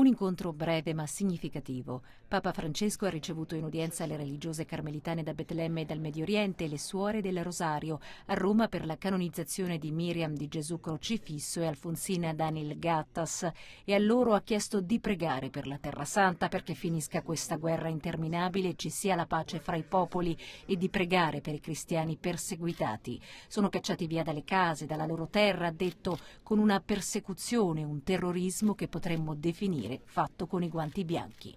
Un incontro breve ma significativo. Papa Francesco ha ricevuto in udienza le religiose carmelitane da Betlemme e dal Medio Oriente e le suore del Rosario a Roma per la canonizzazione di Miriam di Gesù Crocifisso e Alfonsina Daniel Gattas e a loro ha chiesto di pregare per la Terra Santa perché finisca questa guerra interminabile e ci sia la pace fra i popoli e di pregare per i cristiani perseguitati. Sono cacciati via dalle case, dalla loro terra, ha detto, con una persecuzione, un terrorismo che potremmo definire fatto con i guanti bianchi.